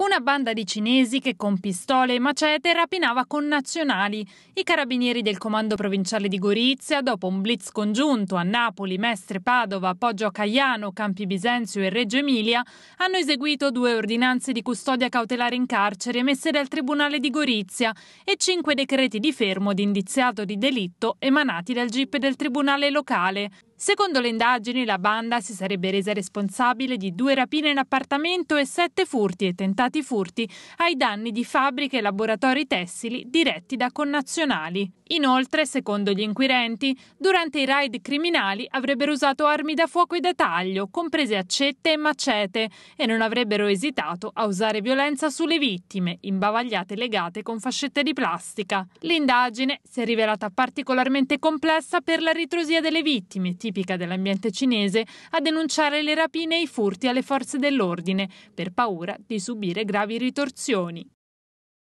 Una banda di cinesi che con pistole e macete rapinava connazionali. I carabinieri del comando provinciale di Gorizia, dopo un blitz congiunto a Napoli, Mestre, Padova, Poggio a Caiano, Campi Bisenzio e Reggio Emilia, hanno eseguito due ordinanze di custodia cautelare in carcere emesse dal Tribunale di Gorizia e cinque decreti di fermo di indiziato di delitto emanati dal GIP del Tribunale locale. Secondo le indagini, la banda si sarebbe resa responsabile di due rapine in appartamento e sette furti e tentati furti ai danni di fabbriche e laboratori tessili diretti da connazionali. Inoltre, secondo gli inquirenti, durante i raid criminali avrebbero usato armi da fuoco e da taglio, comprese accette e macete, e non avrebbero esitato a usare violenza sulle vittime, imbavagliate legate con fascette di plastica. L'indagine si è rivelata particolarmente complessa per la ritrosia delle vittime tipica dell'ambiente cinese, a denunciare le rapine e i furti alle forze dell'ordine per paura di subire gravi ritorsioni.